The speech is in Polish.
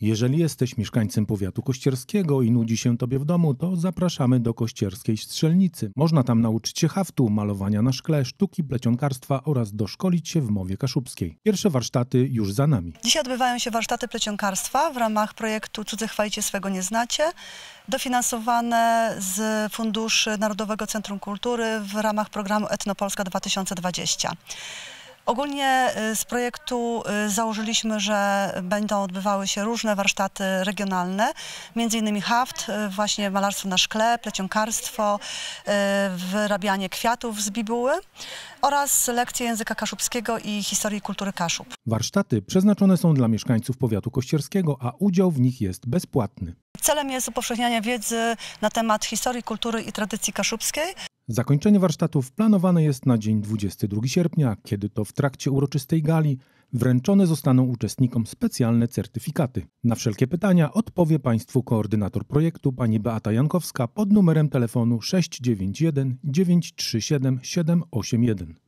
Jeżeli jesteś mieszkańcem powiatu kościerskiego i nudzi się tobie w domu, to zapraszamy do kościerskiej strzelnicy. Można tam nauczyć się haftu, malowania na szkle, sztuki, plecionkarstwa oraz doszkolić się w mowie kaszubskiej. Pierwsze warsztaty już za nami. Dzisiaj odbywają się warsztaty plecionkarstwa w ramach projektu Cudze chwalicie swego nie znacie, dofinansowane z funduszy Narodowego Centrum Kultury w ramach programu Etnopolska 2020. Ogólnie y, z projektu y, założyliśmy, że będą odbywały się różne warsztaty regionalne, między innymi haft, y, właśnie malarstwo na szkle, plecionkarstwo, wyrabianie kwiatów z bibuły oraz lekcje języka kaszubskiego i historii kultury Kaszub. Warsztaty przeznaczone są dla mieszkańców powiatu kościerskiego, a udział w nich jest bezpłatny. Celem jest upowszechnianie wiedzy na temat historii, kultury i tradycji kaszubskiej. Zakończenie warsztatów planowane jest na dzień 22 sierpnia, kiedy to w trakcie uroczystej gali wręczone zostaną uczestnikom specjalne certyfikaty. Na wszelkie pytania odpowie Państwu koordynator projektu pani Beata Jankowska pod numerem telefonu 691 937 781.